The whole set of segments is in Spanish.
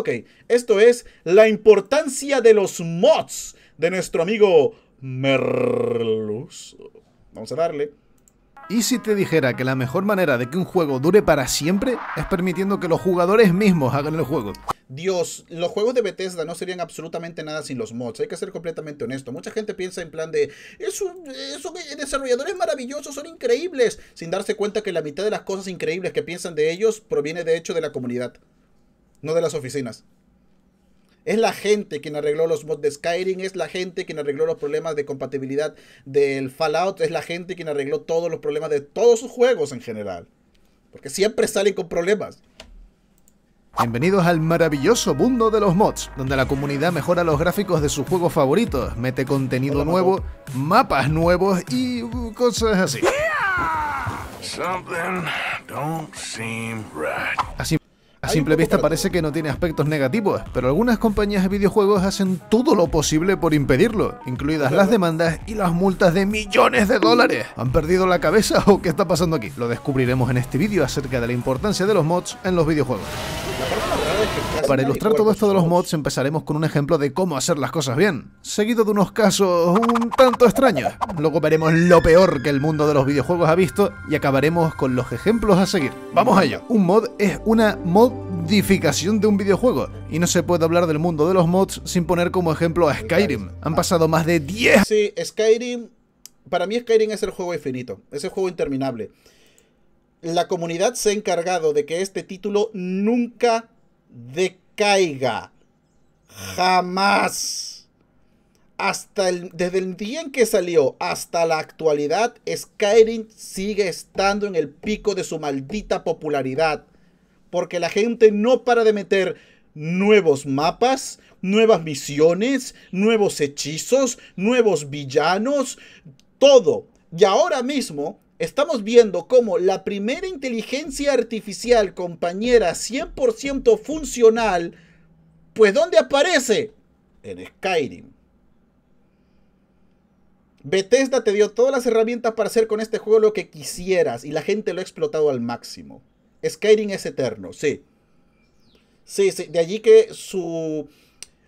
Ok, esto es la importancia de los mods de nuestro amigo Merlus. Vamos a darle. ¿Y si te dijera que la mejor manera de que un juego dure para siempre es permitiendo que los jugadores mismos hagan el juego? Dios, los juegos de Bethesda no serían absolutamente nada sin los mods. Hay que ser completamente honesto. Mucha gente piensa en plan de, esos desarrolladores maravillosos, son increíbles, sin darse cuenta que la mitad de las cosas increíbles que piensan de ellos proviene de hecho de la comunidad no de las oficinas. Es la gente quien arregló los mods de Skyrim, es la gente quien arregló los problemas de compatibilidad del Fallout, es la gente quien arregló todos los problemas de todos sus juegos en general. Porque siempre salen con problemas. Bienvenidos al maravilloso mundo de los mods, donde la comunidad mejora los gráficos de sus juegos favoritos, mete contenido nuevo, mapas nuevos y uh, cosas así. Así a simple vista parece que no tiene aspectos negativos, pero algunas compañías de videojuegos hacen todo lo posible por impedirlo, incluidas las demandas y las multas de millones de dólares. ¿Han perdido la cabeza o qué está pasando aquí? Lo descubriremos en este vídeo acerca de la importancia de los mods en los videojuegos. Para ilustrar todo esto de los mods empezaremos con un ejemplo de cómo hacer las cosas bien, seguido de unos casos un tanto extraños. Luego veremos lo peor que el mundo de los videojuegos ha visto y acabaremos con los ejemplos a seguir. Vamos a ello. Un mod es una modificación de un videojuego y no se puede hablar del mundo de los mods sin poner como ejemplo a Skyrim. Han pasado más de 10... Sí, Skyrim... Para mí Skyrim es el juego infinito, es el juego interminable la comunidad se ha encargado de que este título nunca decaiga jamás. Hasta desde el día en que salió hasta la actualidad, Skyrim sigue estando en el pico de su maldita popularidad. Porque la gente no para de meter nuevos mapas, nuevas misiones, nuevos hechizos, nuevos villanos, todo. Y ahora mismo estamos viendo cómo la primera inteligencia artificial compañera 100% funcional, pues ¿dónde aparece? En Skyrim. Bethesda te dio todas las herramientas para hacer con este juego lo que quisieras y la gente lo ha explotado al máximo. Skyrim es eterno, sí. Sí, sí, de allí que su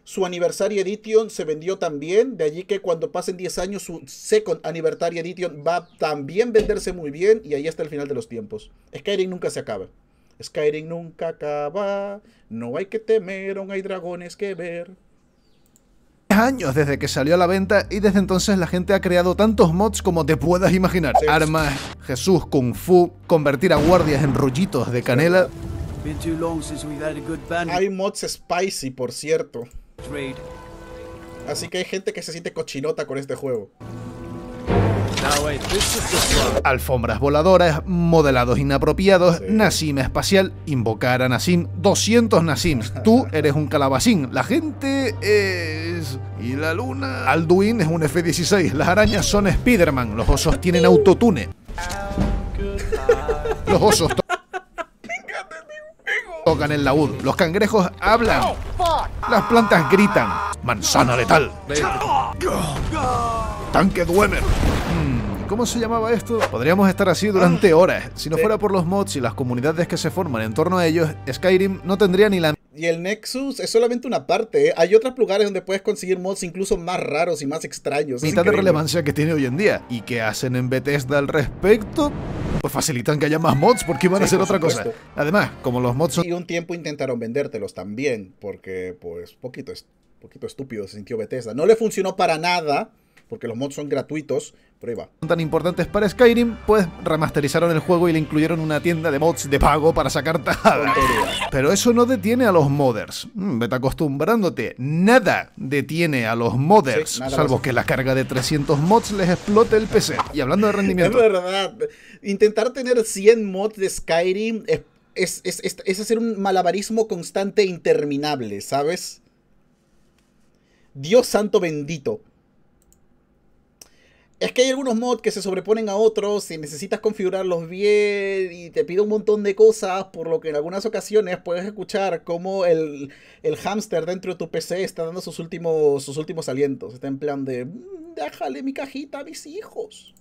su Anniversary Edition se vendió también, de allí que cuando pasen 10 años su Second Anniversary Edition va a también venderse muy bien y ahí está el final de los tiempos. Skyrim nunca se acaba. Skyrim nunca acaba, no hay que temer, aún hay dragones que ver años desde que salió a la venta y desde entonces la gente ha creado tantos mods como te puedas imaginar. Armas, Jesús, Kung Fu, convertir a guardias en rollitos de canela. Hay mods spicy, por cierto. Así que hay gente que se siente cochinota con este juego. Alfombras voladoras, modelados inapropiados, sí. espacial, invocar a Nasim, 200 Nasims, tú eres un calabacín, la gente es... y la luna... Alduin es un F-16, las arañas son Spider-Man, los osos tienen autotune. Los osos tocan el laúd, los cangrejos hablan, las plantas gritan. Manzana letal. Tanque Dwemer. Hmm, ¿Cómo se llamaba esto? Podríamos estar así durante ah, horas. Si no fuera por los mods y las comunidades que se forman en torno a ellos, Skyrim no tendría ni la y el Nexus es solamente una parte. ¿eh? Hay otros lugares donde puedes conseguir mods incluso más raros y más extraños. Mitad de relevancia que tiene hoy en día. ¿Y qué hacen en Bethesda al respecto? pues facilitan que haya más mods, porque iban a hacer otra cosa. Además, como los mods son... Y un tiempo intentaron vendértelos también, porque pues poquito, poquito estúpido se sintió Bethesda. No le funcionó para nada porque los mods son gratuitos, prueba. Tan importantes para Skyrim, pues remasterizaron el juego y le incluyeron una tienda de mods de pago para sacar tal. Pero eso no detiene a los modders. Mm, vete acostumbrándote. Nada detiene a los modders, salvo que la carga de 300 mods les explote el PC. Y hablando de rendimiento... Es verdad. Intentar tener 100 mods de Skyrim es hacer un malabarismo constante e interminable, ¿sabes? Dios santo bendito. Es que hay algunos mods que se sobreponen a otros y necesitas configurarlos bien y te pide un montón de cosas, por lo que en algunas ocasiones puedes escuchar cómo el, el hámster dentro de tu PC está dando sus últimos, sus últimos alientos. Está en plan de, mm, déjale mi cajita a mis hijos.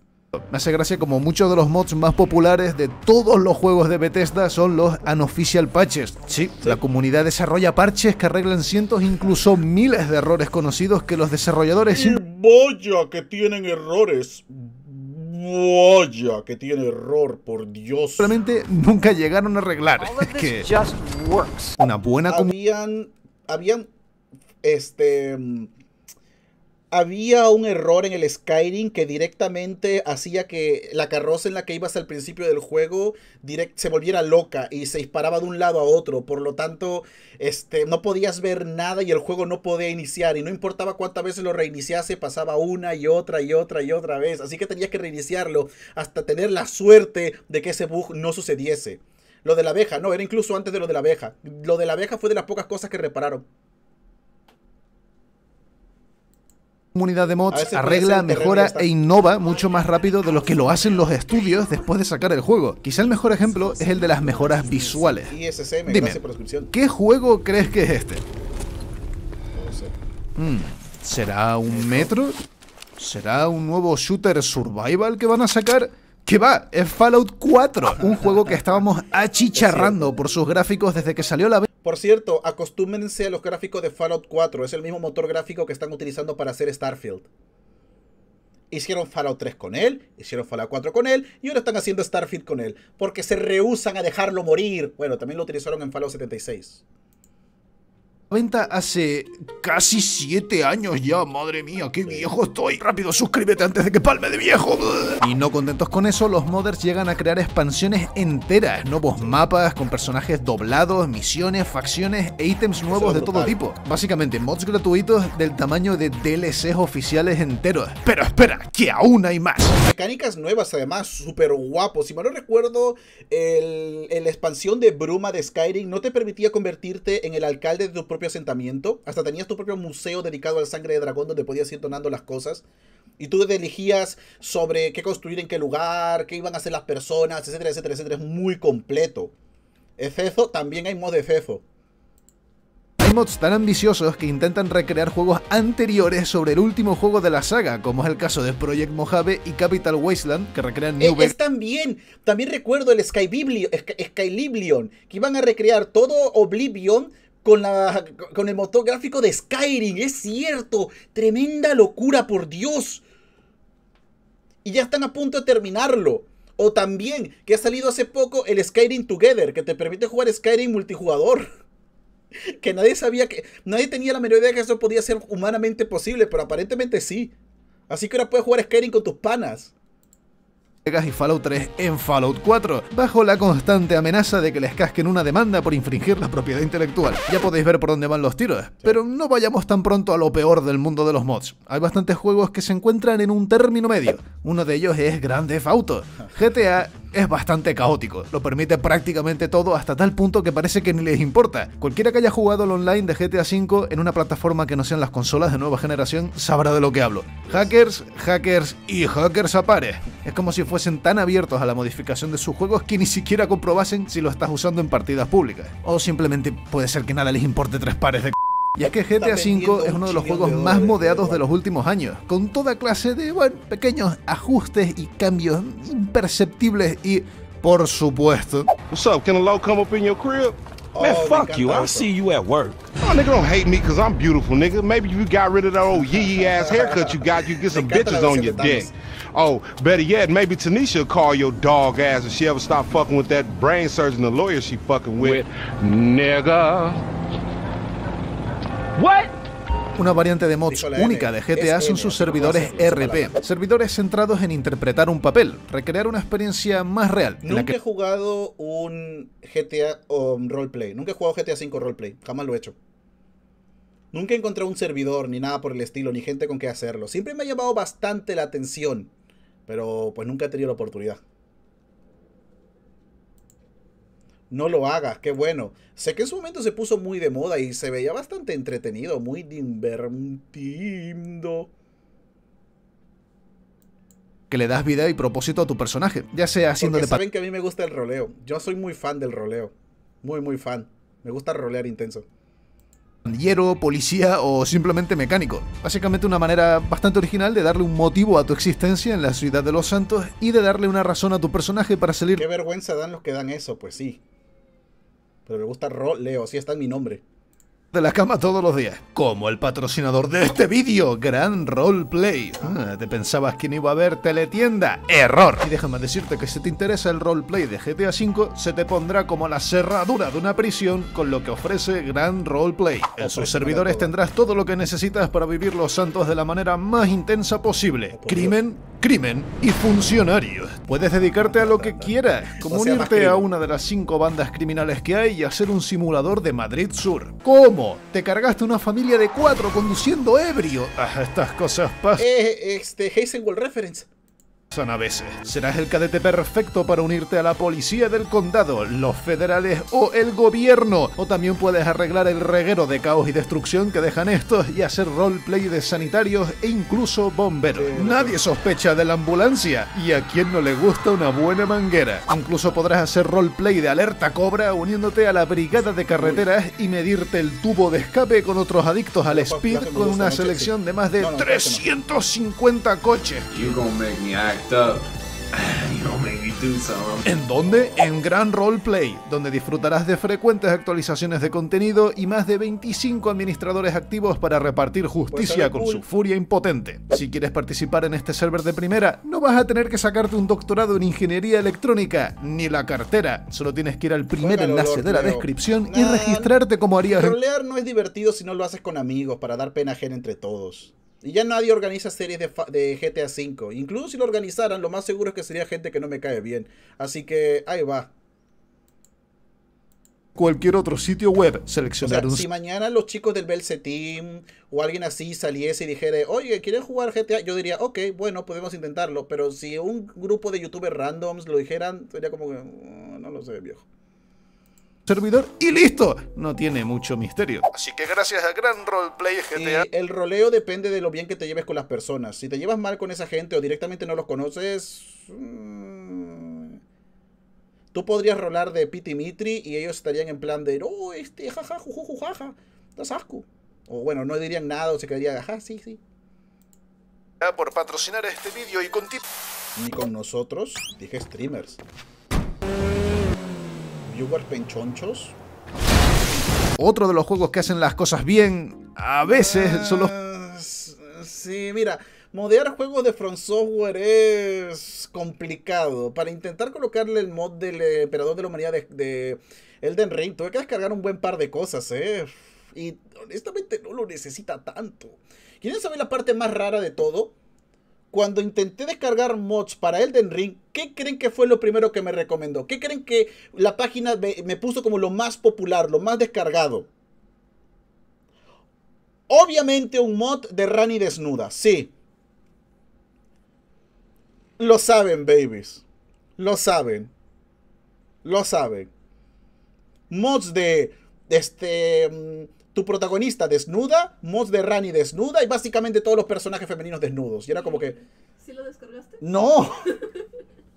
Me hace gracia como muchos de los mods más populares de todos los juegos de Bethesda son los unofficial patches. Sí, la comunidad desarrolla parches que arreglan cientos, incluso miles de errores conocidos que los desarrolladores... Y ¡Vaya que tienen errores! ¡Vaya que tiene error, por Dios! Realmente nunca llegaron a arreglar. Es que... Just works. Una buena... Habían... Habían... Este había un error en el Skyrim que directamente hacía que la carroza en la que ibas al principio del juego se volviera loca y se disparaba de un lado a otro. Por lo tanto, este, no podías ver nada y el juego no podía iniciar. Y no importaba cuántas veces lo reiniciase, pasaba una y otra y otra y otra vez. Así que tenías que reiniciarlo hasta tener la suerte de que ese bug no sucediese. Lo de la abeja, no, era incluso antes de lo de la abeja. Lo de la abeja fue de las pocas cosas que repararon. comunidad de mods arregla, mejora e innova mucho más rápido de lo que lo hacen los estudios después de sacar el juego. Quizá el mejor ejemplo es el de las mejoras visuales. Dime, ¿qué juego crees que es este? Hmm, ¿Será un metro? ¿Será un nuevo shooter survival que van a sacar? que va, es Fallout 4, un juego que estábamos achicharrando por sus gráficos desde que salió la... Por cierto, acostúmense a los gráficos de Fallout 4, es el mismo motor gráfico que están utilizando para hacer Starfield. Hicieron Fallout 3 con él, hicieron Fallout 4 con él y ahora están haciendo Starfield con él, porque se rehusan a dejarlo morir. Bueno, también lo utilizaron en Fallout 76 venta hace casi 7 años ya, madre mía, qué viejo estoy. Rápido, suscríbete antes de que palme de viejo. Y no contentos con eso, los modders llegan a crear expansiones enteras, nuevos mapas con personajes doblados, misiones, facciones e ítems nuevos de todo tipo. Básicamente, mods gratuitos del tamaño de DLCs oficiales enteros. Pero espera, que aún hay más. Mecánicas nuevas además, súper guapos. Si mal no recuerdo, la el, expansión de Bruma de Skyrim no te permitía convertirte en el alcalde de tu propio asentamiento, hasta tenías tu propio museo dedicado al sangre de dragón donde podías ir donando las cosas. Y tú elegías sobre qué construir en qué lugar, qué iban a hacer las personas, etcétera, etcétera, etcétera. Es muy completo. Efezo, también hay mod de Efezo. Hay mods tan ambiciosos que intentan recrear juegos anteriores sobre el último juego de la saga, como es el caso de Project Mojave y Capital Wasteland, que recrean e-, New es, también, también recuerdo el Sky Sky, Skyliblion, que iban a recrear todo Oblivion con, la, con el motor gráfico de Skyrim. Es cierto, tremenda locura, por Dios. Y ya están a punto de terminarlo. O también que ha salido hace poco el Skyrim Together, que te permite jugar Skyrim multijugador. Que nadie sabía que. Nadie tenía la menor idea que eso podía ser humanamente posible, pero aparentemente sí. Así que ahora puedes jugar Skyrim con tus panas y Fallout 3 en Fallout 4, bajo la constante amenaza de que les casquen una demanda por infringir la propiedad intelectual. Ya podéis ver por dónde van los tiros, pero no vayamos tan pronto a lo peor del mundo de los mods. Hay bastantes juegos que se encuentran en un término medio. Uno de ellos es Grand Theft Auto. GTA es bastante caótico, lo permite prácticamente todo hasta tal punto que parece que ni les importa. Cualquiera que haya jugado al online de GTA 5 en una plataforma que no sean las consolas de nueva generación sabrá de lo que hablo. Hackers, hackers y hackers pares. Es como si fuesen tan abiertos a la modificación de sus juegos que ni siquiera comprobasen si lo estás usando en partidas públicas. O simplemente puede ser que nada les importe tres pares de c es que GTA V es uno de los juegos más modeados de los últimos años, con toda clase de bueno, pequeños ajustes y cambios imperceptibles y, por supuesto, Man, oh, fuck you. I'll see you at work. Oh, nigga, don't hate me because I'm beautiful, nigga. Maybe you got rid of that old yee yee ass haircut you got, you get some bitches on your dick. Oh, better yet, maybe Tanisha will call your dog ass if she ever stop fucking with that brain surgeon, the lawyer she fucking with. with. Nigga. What? Una variante de mods única de GTA son sus servidores RP, servidores centrados en interpretar un papel, recrear una experiencia más real. Nunca he jugado un GTA roleplay, nunca he jugado GTA 5 roleplay, jamás lo he hecho. Nunca he encontrado un servidor, ni nada por el estilo, ni gente con qué hacerlo. Siempre me ha llamado bastante la atención, pero pues nunca he tenido la oportunidad. no lo hagas, qué bueno. Sé que en su momento se puso muy de moda y se veía bastante entretenido, muy divertido. Que le das vida y propósito a tu personaje, ya sea haciendo de Saben que a mí me gusta el roleo. Yo soy muy fan del roleo. Muy, muy fan. Me gusta rolear intenso. Bandillero, policía o simplemente mecánico. Básicamente una manera bastante original de darle un motivo a tu existencia en la ciudad de los santos y de darle una razón a tu personaje para salir. Qué vergüenza dan los que dan eso, pues sí. Pero me gusta Roleo, Leo, está en mi nombre. De la cama todos los días, como el patrocinador de este vídeo, Gran Roleplay. Ah. Ah, ¿Te pensabas que no iba a haber teletienda? ¡Error! Y déjame decirte que si te interesa el roleplay de GTA V, se te pondrá como la cerradura de una prisión con lo que ofrece Gran Roleplay. En sus servidores tendrás todo lo que necesitas para vivir los santos de la manera más intensa posible. Oh, Crimen, crimen y funcionarios. Puedes dedicarte a lo que quieras, como unirte a una de las cinco bandas criminales que hay y hacer un simulador de Madrid Sur. ¿Cómo? ¿Te cargaste una familia de cuatro conduciendo ebrio? Ah, estas cosas pasan. Eh, este, Hazel Reference a veces Serás el cadete perfecto para unirte a la policía del condado, los federales o el gobierno. O también puedes arreglar el reguero de caos y destrucción que dejan estos y hacer roleplay de sanitarios e incluso bomberos. Nadie sospecha de la ambulancia y a quien no le gusta una buena manguera. Incluso podrás hacer roleplay de alerta cobra uniéndote a la brigada de carreteras y medirte el tubo de escape con otros adictos al speed con una selección de más de 350 coches. ¿En dónde? En Gran Roleplay, donde disfrutarás de frecuentes actualizaciones de contenido y más de 25 administradores activos para repartir justicia pues, con su furia impotente. Si quieres participar en este server de primera, no vas a tener que sacarte un doctorado en ingeniería electrónica, ni la cartera. Solo tienes que ir al primer enlace de la descripción y registrarte como harías. Rolear no es divertido si no lo haces con amigos, para dar pena gen entre todos. Y ya nadie organiza series de, GTA V. Incluso si lo organizaran, lo más seguro es que sería gente que no me cae bien. Así que ahí va. Cualquier otro sitio web seleccionar Si mañana los chicos del Belce Team o alguien así saliese y dijera, oye, ¿quieren jugar GTA? Yo diría, ok, bueno, podemos intentarlo. Pero si un grupo de youtubers randoms lo dijeran, sería como que. Mm, no lo sé, viejo servidor y listo. No tiene mucho misterio. Así que gracias a Gran Roleplay GTA. Y el roleo depende de lo bien que te lleves con las personas. Si te llevas mal con esa gente o directamente no los conoces... Mm, tú podrías rolar de y Mitri y ellos estarían en plan de, oh, este, jaja, jujuju, jaja, estás O bueno, no dirían nada o se quedaría, ajá, sí, sí. Por patrocinar este vídeo y ti Ni con nosotros, dije streamers viewers penchonchos. Otro de los juegos que hacen las cosas bien, a veces ah, son los... sí, mira, modear juegos de From Software es complicado. Para intentar colocarle el mod del eh, Emperador de la Humanidad de, de Elden Ring, tuve que descargar un buen par de cosas, ¿eh? Y honestamente no lo necesita tanto. ¿Quieren saber la parte más rara de todo? cuando intenté descargar mods para Elden Ring, ¿qué creen que fue lo primero que me recomendó? ¿Qué creen que la página me, puso como lo más popular, lo más descargado? Obviamente un mod de Rani desnuda, sí. Lo saben, babies. Lo saben. Lo saben. Mods de este mm, tu protagonista desnuda, Mods de Rani desnuda y básicamente todos los personajes femeninos desnudos. Y era como que... ¿Sí lo descargaste? No.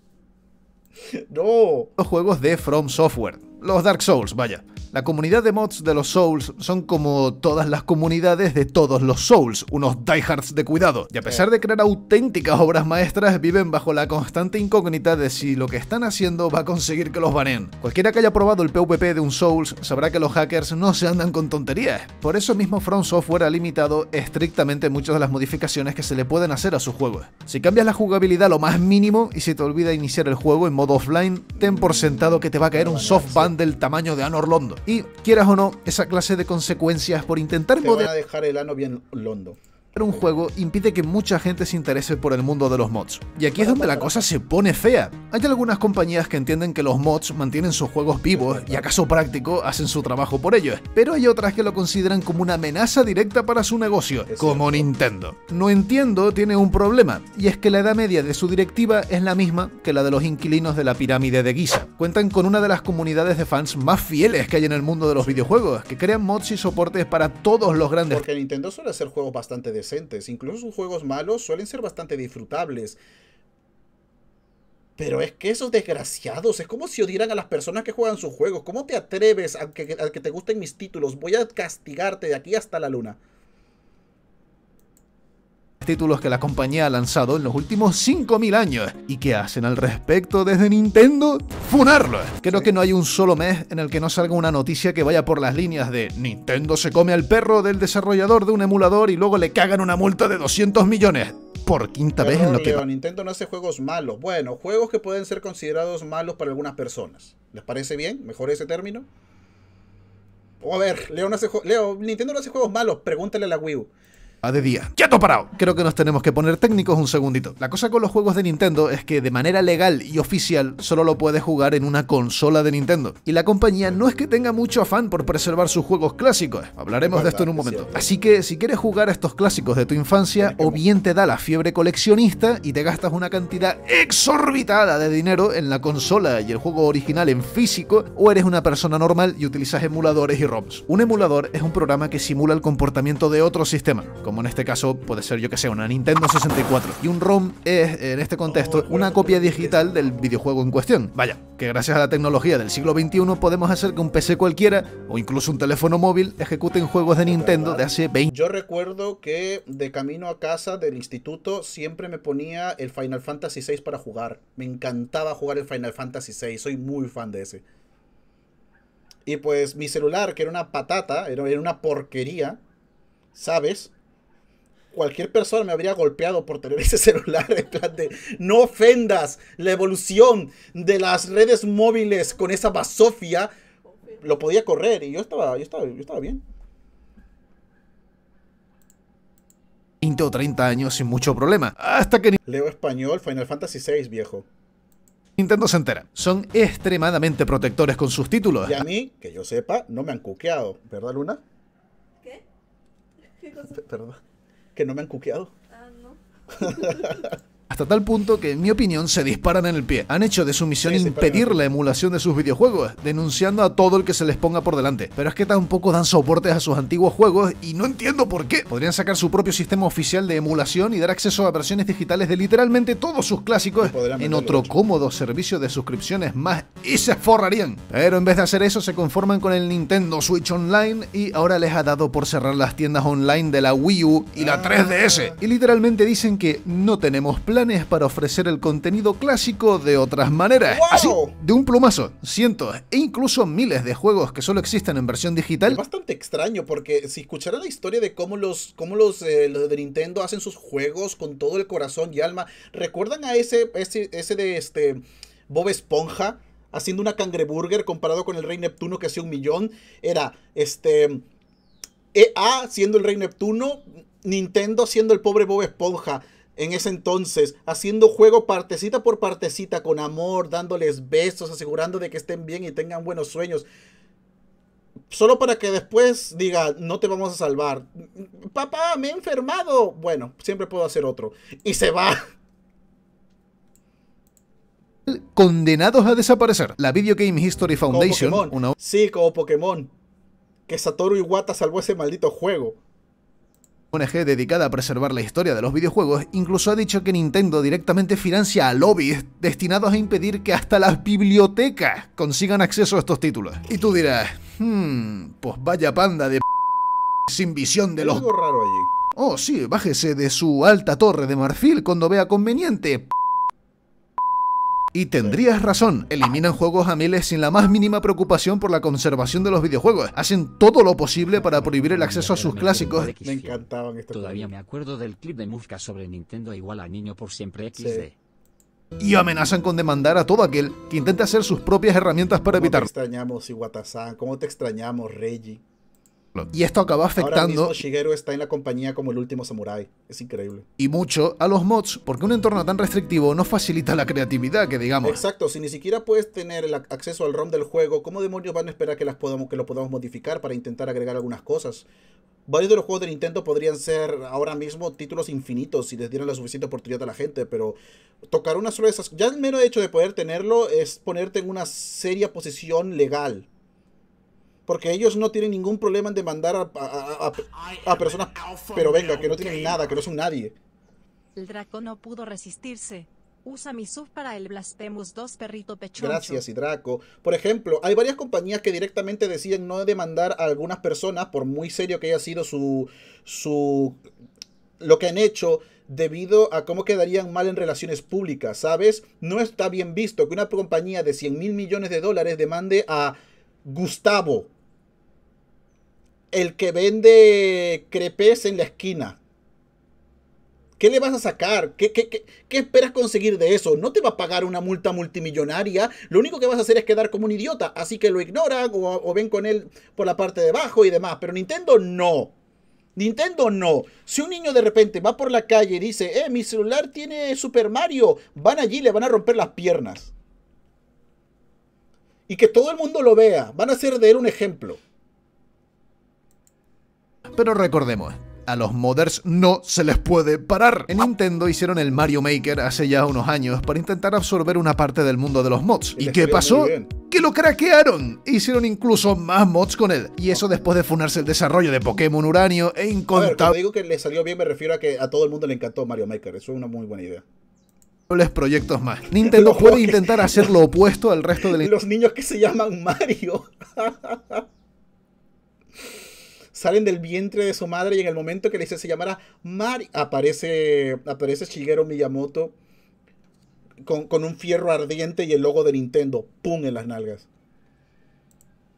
no. Los juegos de From Software. Los Dark Souls, vaya. La comunidad de mods de los Souls son como todas las comunidades de todos los Souls, unos diehards de cuidado. Y a pesar de crear auténticas obras maestras, viven bajo la constante incógnita de si lo que están haciendo va a conseguir que los baneen. Cualquiera que haya probado el PvP de un Souls sabrá que los hackers no se andan con tonterías. Por eso mismo Front Software ha limitado estrictamente muchas de las modificaciones que se le pueden hacer a sus juegos. Si cambias la jugabilidad lo más mínimo y se te olvida iniciar el juego en modo offline, ten por sentado que te va a caer un soft ban del tamaño de Anor Londo. Y quieras o no, esa clase de consecuencias por intentar... poder. dejar el ano bien londo un juego impide que mucha gente se interese por el mundo de los mods. Y aquí es donde la cosa se pone fea. Hay algunas compañías que entienden que los mods mantienen sus juegos vivos y acaso práctico hacen su trabajo por ellos, pero hay otras que lo consideran como una amenaza directa para su negocio, como Nintendo. No entiendo tiene un problema, y es que la edad media de su directiva es la misma que la de los inquilinos de la pirámide de Giza. Cuentan con una de las comunidades de fans más fieles que hay en el mundo de los videojuegos, que crean mods y soportes para todos los grandes. Porque Nintendo suele hacer juegos bastante de Incluso sus juegos malos suelen ser bastante disfrutables. Pero es que esos desgraciados, es como si odieran a las personas que juegan sus juegos. ¿Cómo te atreves a que te gusten mis títulos? Voy a castigarte de aquí hasta la luna títulos que la compañía ha lanzado en los últimos 5.000 años. ¿Y que hacen al respecto desde Nintendo? ¡Funarlo! Creo que no hay un solo mes en el que no salga una noticia que vaya por las líneas de Nintendo se come al perro del desarrollador de un emulador y luego le cagan una multa de 200 millones por quinta vez en lo que Nintendo no hace juegos malos. Bueno, juegos que pueden ser considerados malos para algunas personas. ¿Les parece bien? ¿Mejor ese término? O a ver, Leo, no hace Leo, Nintendo no hace juegos malos. Pregúntale a la Wii U de día. ¡Quieto parado! Creo que nos tenemos que poner técnicos un segundito. La cosa con los juegos de Nintendo es que de manera legal y oficial solo lo puedes jugar en una consola de Nintendo. Y la compañía no es que tenga mucho afán por preservar sus juegos clásicos. Hablaremos de esto en un momento. Así que si quieres jugar a estos clásicos de tu infancia, o bien te da la fiebre coleccionista y te gastas una cantidad exorbitada de dinero en la consola y el juego original en físico, o eres una persona normal y utilizas emuladores y ROMs. Un emulador es un programa que simula el comportamiento de otro sistema, como como en este caso puede ser, yo que sé, una Nintendo 64. Y un ROM es, en este contexto, una copia digital del videojuego en cuestión. Vaya, que gracias a la tecnología del siglo XXI podemos hacer que un PC cualquiera, o incluso un teléfono móvil, ejecuten juegos de Nintendo de hace 20... Yo recuerdo que de camino a casa del instituto siempre me ponía el Final Fantasy VI para jugar. Me encantaba jugar el Final Fantasy VI, soy muy fan de ese. Y pues mi celular, que era una patata, era una porquería, ¿sabes? cualquier persona me habría golpeado por tener ese celular. En plan de, no ofendas la evolución de las redes móviles con esa basofia. Lo podía correr y yo estaba, yo estaba, bien. 20 o 30 años sin mucho problema. Hasta que... Leo español, Final Fantasy VI, viejo. Nintendo se entera. Son extremadamente protectores con sus títulos. Y a mí, que yo sepa, no me han cuqueado. ¿Verdad, Luna? ¿Qué? ¿Qué cosa? perdón que no me han cuqueado. Ah, no. hasta tal punto que, en mi opinión, se disparan en el pie. Han hecho de su misión impedir la emulación de sus videojuegos, denunciando a todo el que se les ponga por delante. Pero es que tampoco dan soportes a sus antiguos juegos y no entiendo por qué. Podrían sacar su propio sistema oficial de emulación y dar acceso a versiones digitales de literalmente todos sus clásicos en otro cómodo servicio de suscripciones más y se forrarían. Pero en vez de hacer eso, se conforman con el Nintendo Switch Online y ahora les ha dado por cerrar las tiendas online de la Wii U y la 3DS. Ah. Y literalmente dicen que no tenemos plan planes para ofrecer el contenido clásico de otras maneras. Así, de un plumazo, cientos e incluso miles de juegos que solo existen en versión digital. Es bastante extraño porque si escuchara la historia de cómo los, cómo los, eh, los de Nintendo hacen sus juegos con todo el corazón y alma, ¿recuerdan a ese, ese, de este Bob Esponja? Haciendo una cangreburger comparado con el Rey Neptuno que hacía un millón. Era este. EA siendo el Rey Neptuno, Nintendo siendo el pobre Bob Esponja, en ese entonces, haciendo juego partecita por partecita, con amor, dándoles besos, asegurando de que estén bien y tengan buenos sueños. Solo para que después diga, no te vamos a salvar. Papá, me he enfermado. Bueno, siempre puedo hacer otro. Y se va condenados a desaparecer. La Video Game History Foundation. Sí, como Pokémon. Que Satoru Iwata salvó ese maldito juego. ONG dedicada a preservar la historia de los videojuegos incluso ha dicho que Nintendo directamente financia a lobbies destinados a impedir que hasta las bibliotecas consigan acceso a estos títulos. Y tú dirás, hmm, pues vaya panda de p sin visión de los... raro allí. Oh, sí, bájese de su alta torre de marfil cuando vea conveniente. Y tendrías razón, eliminan juegos a miles sin la más mínima preocupación por la conservación de los videojuegos. Hacen todo lo posible para prohibir el acceso a sus clásicos. Me encantaban estos Todavía me acuerdo del clip de sobre Nintendo igual a niño por siempre Y amenazan con demandar a todo aquel que intente hacer sus propias herramientas para evitarlo. extrañamos, iwata ¿Cómo te extrañamos, Reggie? Y esto acaba afectando. Ahora mismo Shigeru está en la compañía como el último samurái. Es increíble. Y mucho a los mods, porque un entorno tan restrictivo no facilita la creatividad, que digamos. Exacto, si ni siquiera puedes tener el acceso al ROM del juego, ¿cómo demonios van a esperar que, las podamos, que lo podamos modificar para intentar agregar algunas cosas? Varios de los juegos de Nintendo podrían ser ahora mismo títulos infinitos si les dieran la suficiente oportunidad a la gente, pero tocar una sola de esas. Ya el mero hecho de poder tenerlo es ponerte en una seria posición legal porque ellos no tienen ningún problema en demandar a, personas, pero venga, que no tienen nada, que no son nadie. El Draco no pudo resistirse. Usa mi sub para el Blasphemous 2 perrito pecho Gracias, Draco. Por ejemplo, hay varias compañías que directamente deciden no demandar a algunas personas, por muy serio que haya sido su. su. lo que han hecho debido a cómo quedarían mal en relaciones públicas, ¿sabes? No está bien visto que una compañía de 100 mil millones de dólares demande a Gustavo el que vende crepes en la esquina. ¿Qué le vas a sacar? ¿Qué, esperas conseguir de eso? No te va a pagar una multa multimillonaria. Lo único que vas a hacer es quedar como un idiota. Así que lo ignoran o, ven con él por la parte de abajo y demás. Pero Nintendo no. Nintendo no. Si un niño de repente va por la calle y dice, eh, mi celular tiene Super Mario, van allí y le van a romper las piernas. Y que todo el mundo lo vea. Van a hacer de él un ejemplo. Pero recordemos, a los modders no se les puede parar. En Nintendo hicieron el Mario Maker hace ya unos años para intentar absorber una parte del mundo de los mods. ¿Y, qué pasó? Que lo craquearon. Hicieron incluso más mods con él. Y eso después de funarse el desarrollo de Pokémon Uranio e incontable. Cuando digo que le salió bien, me refiero a que a todo el mundo le encantó Mario Maker. Eso es una muy buena idea proyectos más. Nintendo puede intentar hacer lo opuesto al resto del... Los niños que se llaman Mario. salen del vientre de su madre y en el momento que le dice se llamará Mari, aparece, aparece Shigeru Miyamoto con, con, un fierro ardiente y el logo de Nintendo, ¡pum! en las nalgas.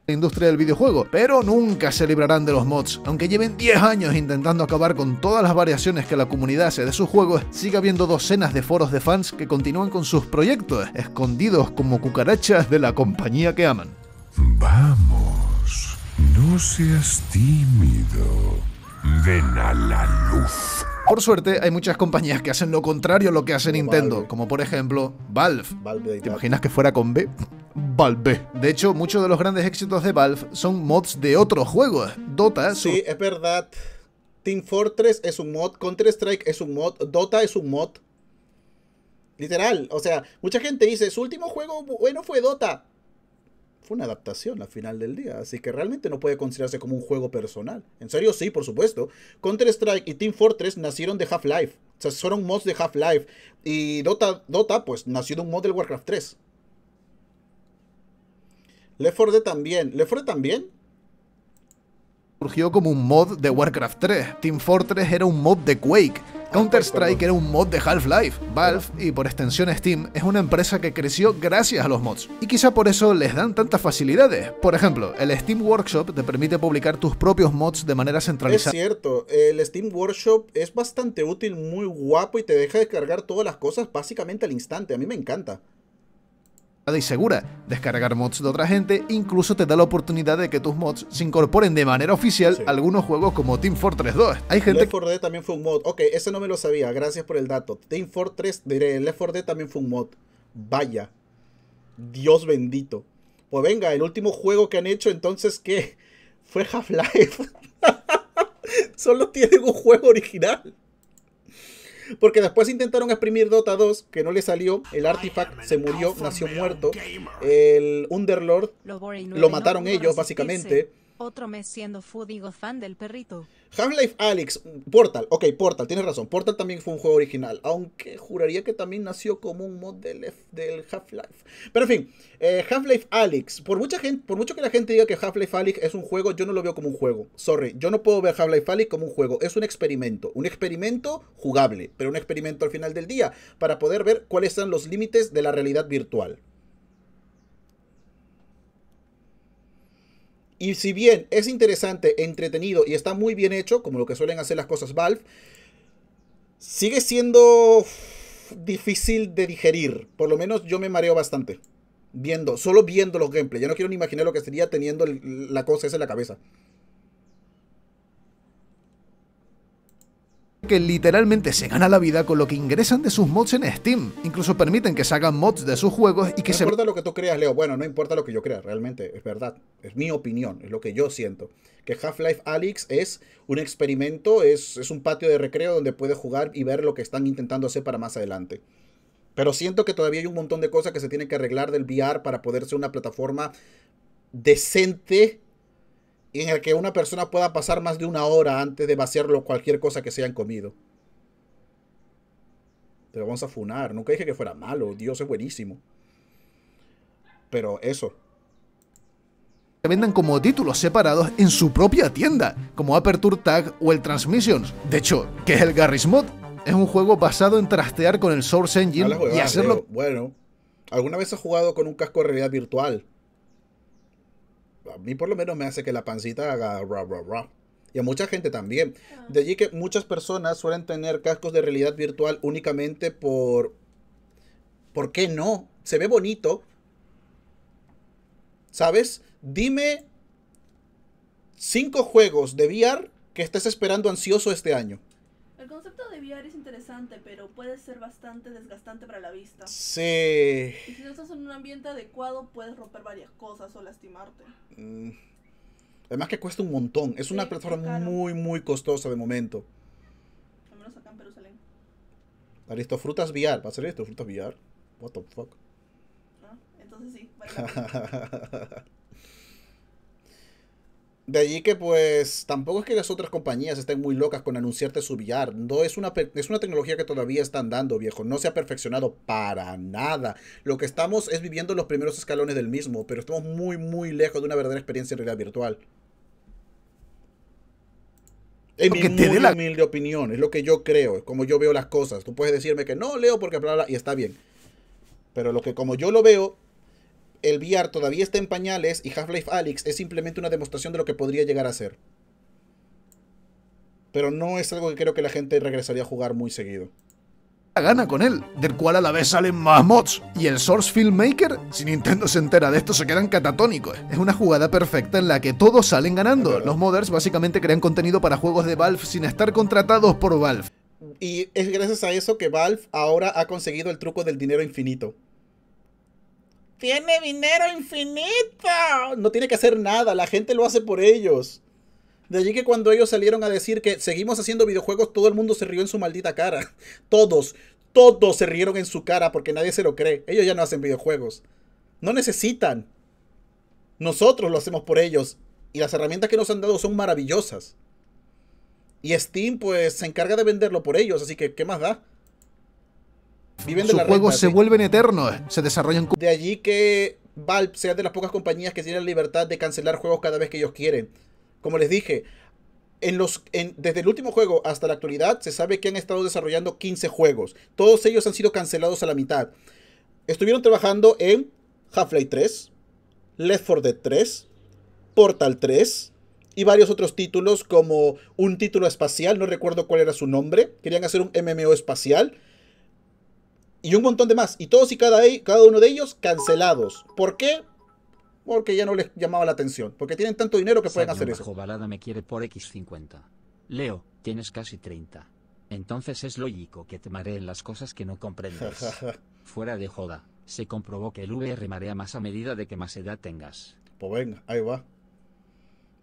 La industria del videojuego, pero nunca se librarán de los mods. Aunque lleven 10 años intentando acabar con todas las variaciones que la comunidad hace de sus juegos, sigue habiendo docenas de foros de fans que continúan con sus proyectos, escondidos como cucarachas de la compañía que aman. Vamos. No seas tímido. Ven a la luz. Por suerte, hay muchas compañías que hacen lo contrario a lo que hace Nintendo, como por ejemplo Valve. ¿Te imaginas que fuera con B? Valve. De hecho, muchos de los grandes éxitos de Valve son mods de otros juegos. Dota. Sí, es verdad. Team Fortress es un mod, Counter-Strike es un mod, Dota es un mod. Literal, o sea, mucha gente dice, su último juego bueno fue Dota fue una adaptación al final del día, así que realmente no puede considerarse como un juego personal. En serio, sí, por supuesto. Counter-Strike y Team Fortress nacieron de Half-Life, o sea, fueron mods de Half-Life. Y Dota, Dota, pues, nació de un mod del Warcraft 3. Left 4 Dead también. ¿Left 4 también? Surgió como un mod de Warcraft 3. Team Fortress era un mod de Quake. Counter-Strike era un mod de Half-Life. Valve, y por extensión Steam, es una empresa que creció gracias a los mods. Y quizá por eso les dan tantas facilidades. Por ejemplo, el Steam Workshop te permite publicar tus propios mods de manera centralizada. Es cierto, el Steam Workshop es bastante útil, muy guapo y te deja descargar todas las cosas básicamente al instante. A mí me encanta y segura, descargar mods de otra gente, incluso te da la oportunidad de que tus mods se incorporen de manera oficial a algunos juegos como Team Fortress 2. Hay gente 4 d también fue un mod. Ok, ese no me lo sabía, gracias por el dato. Team Fortress, diré, el 4 d también fue un mod. Vaya. Dios bendito. Pues venga, el último juego que han hecho entonces, que, Fue Half-Life. Solo tienen un juego original. Porque después intentaron exprimir Dota 2, que no le salió. El Artifact se murió, nació muerto. El Underlord lo mataron ellos, básicamente. Otro mes siendo fúdigo fan del perrito. Half-Life Alex, Portal, ok, Portal, tienes razón. Portal también fue un juego original, aunque juraría que también nació como un mod del, Half-Life. Pero en fin, eh, Half-Life Alex, por mucha gente, por mucho que la gente diga que Half-Life Alex es un juego, yo no lo veo como un juego. Sorry, yo no puedo ver Half-Life Alex como un juego, es un experimento, un experimento jugable, pero un experimento al final del día para poder ver cuáles son los límites de la realidad virtual. Y si bien es interesante, entretenido y está muy bien hecho, como lo que suelen hacer las cosas Valve, sigue siendo difícil de digerir. Por lo menos yo me mareo bastante. Viendo, solo viendo los gameplays. Ya no quiero ni imaginar lo que sería teniendo la cosa esa en la cabeza. que literalmente se gana la vida con lo que ingresan de sus mods en Steam. Incluso permiten que se hagan mods de sus juegos y que se... No importa lo que tú creas, Leo. Bueno, no importa lo que yo crea, realmente. Es verdad. Es mi opinión. Es lo que yo siento. Que Half-Life Alyx es un experimento, es, es un patio de recreo donde puedes jugar y ver lo que están intentando hacer para más adelante. Pero siento que todavía hay un montón de cosas que se tienen que arreglar del VR para poder ser una plataforma decente en el que una persona pueda pasar más de una hora antes de vaciarlo cualquier cosa que se hayan comido. Pero vamos a funar. Nunca dije que fuera malo. Dios es buenísimo. Pero eso. Se vendan como títulos separados en su propia tienda, como Aperture Tag o el Transmissions. De hecho, que es el Garry's Mod? Es un juego basado en trastear con el Source Engine y hacerlo. Bueno, ¿alguna vez has jugado con un casco de realidad virtual? a mí por lo menos me hace que la pancita haga ra, ra, ra. Y a mucha gente también. Ah. De allí que muchas personas suelen tener cascos de realidad virtual únicamente por... ¿Por qué no? Se ve bonito. ¿Sabes? Dime cinco juegos de VR que estés esperando ansioso este año. El concepto de VR es interesante, pero puede ser bastante desgastante para la vista. Sí. Y si no estás en un ambiente adecuado, puedes romper varias cosas o lastimarte. Mm. Además que cuesta un montón. Es una plataforma muy, muy costosa de momento. Al menos acá en Jerusalén. Aristofrutas VR. ¿Va a ser esto? ¿Frutas VR? What the fuck? Ah, entonces sí. De allí que pues tampoco es que las otras compañías estén muy locas con anunciarte su VR. No es una, es una tecnología que todavía están dando, viejo. No se ha perfeccionado para nada. Lo que estamos es viviendo los primeros escalones del mismo, pero estamos muy, muy lejos de una verdadera experiencia en realidad virtual. es mi humilde opinión, es lo que yo creo, es como yo veo las cosas. Tú puedes decirme que no leo porque bla, y está bien. Pero lo que como yo lo veo, el VR todavía está en pañales y Half-Life Alyx es simplemente una demostración de lo que podría llegar a ser. Pero no es algo que creo que la gente regresaría a jugar muy seguido. La gana con él, del cual a la vez salen más mods. Y el Source Filmmaker, si Nintendo se entera de esto, se quedan catatónicos. Es una jugada perfecta en la que todos salen ganando. Los modders básicamente crean contenido para juegos de Valve sin estar contratados por Valve. Y es gracias a eso que Valve ahora ha conseguido el truco del dinero infinito. Tiene dinero infinito. No tiene que hacer nada, la gente lo hace por ellos. De allí que cuando ellos salieron a decir que seguimos haciendo videojuegos, todo el mundo se rió en su maldita cara. Todos, todos se rieron en su cara porque nadie se lo cree. Ellos ya no hacen videojuegos. No necesitan. Nosotros lo hacemos por ellos. Y las herramientas que nos han dado son maravillosas. Y Steam pues se encarga de venderlo por ellos, así que ¿qué más da? Los juegos se vuelven eternos, se desarrollan. De allí que Valve sea de las pocas compañías que tienen la libertad de cancelar juegos cada vez que ellos quieren. Como les dije, desde el último juego hasta la actualidad se sabe que han estado desarrollando 15 juegos. Todos ellos han sido cancelados a la mitad. Estuvieron trabajando en Half-Life 3, Left 4 Dead 3, Portal 3 y varios otros títulos como un título espacial, no recuerdo cuál era su nombre. Querían hacer un MMO espacial y un montón de más. Y todos y cada, cada uno de ellos cancelados. ¿Por qué? Porque ya no les llamaba la atención. Porque tienen tanto dinero que pueden hacer eso. Balada me quiere por X50. Leo, tienes casi 30. Entonces es lógico que te mareen las cosas que no comprendes. Fuera de joda, se comprobó que el VR marea más a medida de que más edad tengas. Pues venga, ahí va.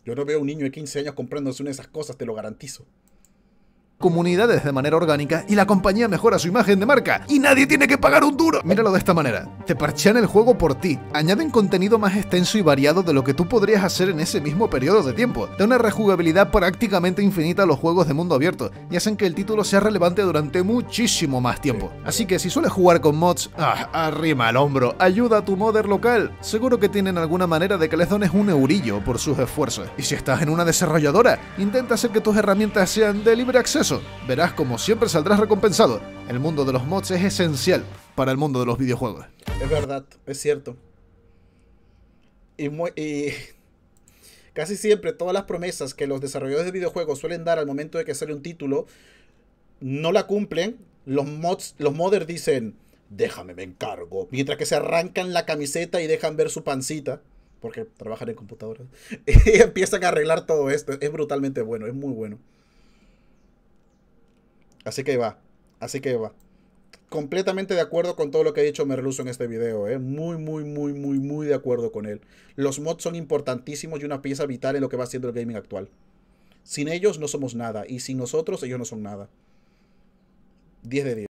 Yo no veo a un niño de 15 años comprándose una de esas cosas, te lo garantizo comunidades de manera orgánica y la compañía mejora su imagen de marca y nadie tiene que pagar un duro. Míralo de esta manera, te parchean el juego por ti, añaden contenido más extenso y variado de lo que tú podrías hacer en ese mismo periodo de tiempo, da una rejugabilidad prácticamente infinita a los juegos de mundo abierto y hacen que el título sea relevante durante muchísimo más tiempo. Así que si sueles jugar con mods, ah, arrima el hombro, ayuda a tu modder local, seguro que tienen alguna manera de que les dones un eurillo por sus esfuerzos. Y si estás en una desarrolladora, intenta hacer que tus herramientas sean de libre acceso verás como siempre saldrás recompensado. El mundo de los mods es esencial para el mundo de los videojuegos. Es verdad, es cierto. Y, muy, casi siempre todas las promesas que los desarrolladores de videojuegos suelen dar al momento de que sale un título, no la cumplen. Los mods, los modders dicen, déjame, me encargo. Mientras que se arrancan la camiseta y dejan ver su pancita, porque trabajan en computadoras, y empiezan a arreglar todo esto. Es brutalmente bueno, es muy bueno. Así que va, así que va. Completamente de acuerdo con todo lo que ha dicho Merluso en este video, ¿eh? muy, muy, muy, muy, muy de acuerdo con él. Los mods son importantísimos y una pieza vital en lo que va siendo el gaming actual. Sin ellos no somos nada y sin nosotros ellos no son nada. 10 de 10.